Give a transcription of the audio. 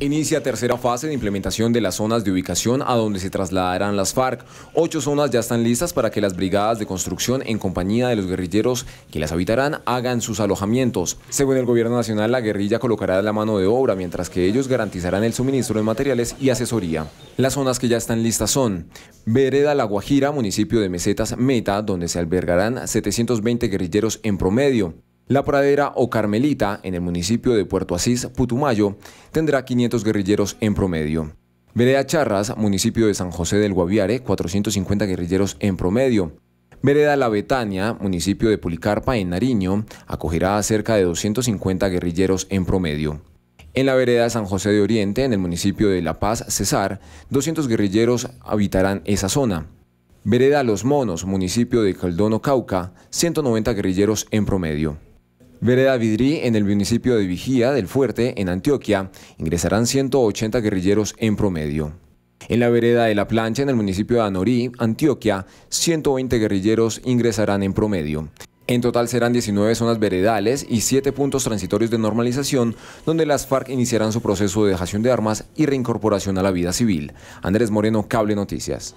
Inicia tercera fase de implementación de las zonas de ubicación a donde se trasladarán las FARC. Ocho zonas ya están listas para que las brigadas de construcción en compañía de los guerrilleros que las habitarán hagan sus alojamientos. Según el gobierno nacional, la guerrilla colocará la mano de obra mientras que ellos garantizarán el suministro de materiales y asesoría. Las zonas que ya están listas son Vereda La Guajira, municipio de Mesetas Meta, donde se albergarán 720 guerrilleros en promedio. La pradera o Carmelita, en el municipio de Puerto Asís, Putumayo, tendrá 500 guerrilleros en promedio. Vereda Charras, municipio de San José del Guaviare, 450 guerrilleros en promedio. Vereda La Betania, municipio de Pulicarpa, en Nariño, acogerá cerca de 250 guerrilleros en promedio. En la vereda San José de Oriente, en el municipio de La Paz, Cesar, 200 guerrilleros habitarán esa zona. Vereda Los Monos, municipio de Caldono, Cauca, 190 guerrilleros en promedio. Vereda Vidri, en el municipio de Vigía del Fuerte, en Antioquia, ingresarán 180 guerrilleros en promedio. En la vereda de La Plancha, en el municipio de Anorí, Antioquia, 120 guerrilleros ingresarán en promedio. En total serán 19 zonas veredales y 7 puntos transitorios de normalización donde las FARC iniciarán su proceso de dejación de armas y reincorporación a la vida civil. Andrés Moreno, Cable Noticias.